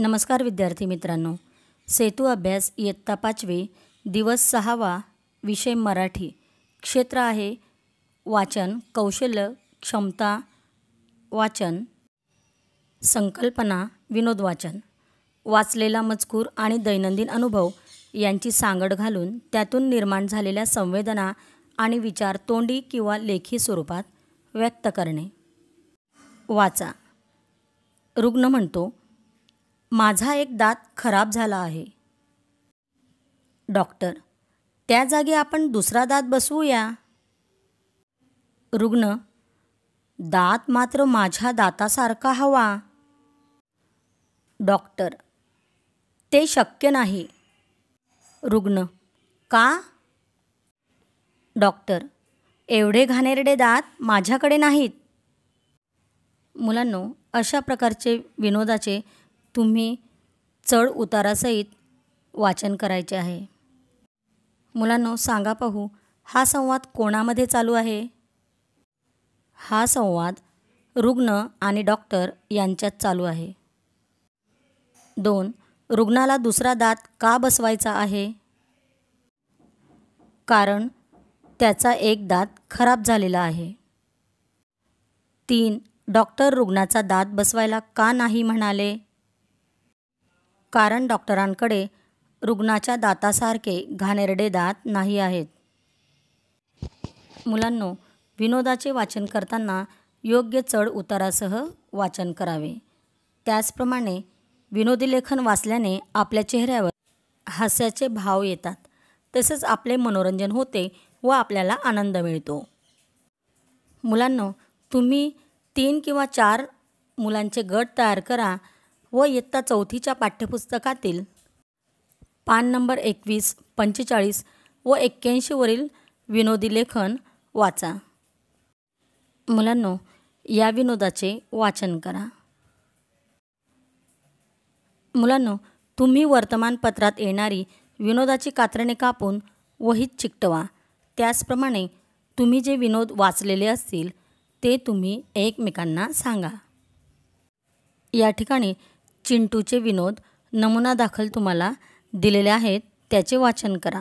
नमस्कार विद्यार्थी मित्रांनो सेतू अभ्यास इयत्ता पाचवे दिवस सहावा विषय मराठी क्षेत्र आहे वाचन कौशल्य क्षमता वाचन संकल्पना विनोद वाचन वाचलेला मजकूर आणि दैनंदिन अनुभव यांची सांगड घालून त्यातून निर्माण झालेल्या संवेदना आणि विचार तोंडी किंवा लेखी स्वरूपात व्यक्त करणे वाचा रुग्ण म्हणतो माझा एक दात खराब झाला आहे डॉक्टर त्या जागी आपण दुसरा दात बसवूया रुग्ण दात मात्र माझ्या दातासारखा हवा डॉक्टर ते शक्य नाही रुग्ण का डॉक्टर एवढे घाणेरडे दात माझ्याकडे नाहीत मुलांनो अशा प्रकारचे विनोदाचे तुम्ही चढ उतारासहित वाचन करायचे आहे मुलांनो सांगा पाहू हा संवाद कोणामध्ये चालू आहे हा संवाद रुग्ण आणि डॉक्टर यांच्यात चालू आहे दोन रुग्णाला दुसरा दात का बसवायचा आहे कारण त्याचा एक दात खराब झालेला आहे तीन डॉक्टर रुग्णाचा दात बसवायला का नाही म्हणाले कारण डॉक्टरांकडे रुग्णाच्या दातासारखे घाणेरडे दात नाही आहेत मुलांनो विनोदाचे वाचन करताना योग्य चढ उतारासह वाचन करावे त्याचप्रमाणे विनोदी लेखन वाचल्याने आपल्या चेहऱ्यावर हास्याचे भाव येतात तसेच आपले मनोरंजन होते व आपल्याला आनंद मिळतो मुलांनो तुम्ही तीन किंवा चार मुलांचे गट तयार करा व इयत्ता चौथीच्या पाठ्यपुस्तकातील पान नंबर एकवीस पंचेचाळीस व एक्क्याऐंशीवरील विनोदी लेखन वाचा मुलांनो या विनोदाचे वाचन करा मुलांनो तुम्ही वर्तमानपत्रात येणारी विनोदाची कात्रणे कापून वहीत चिकटवा त्याचप्रमाणे तुम्ही जे विनोद वाचलेले असतील ते तुम्ही एकमेकांना सांगा या ठिकाणी चिंटूचे विनोद नमुना दाखल तुम्हाला दिलेले आहेत त्याचे वाचन करा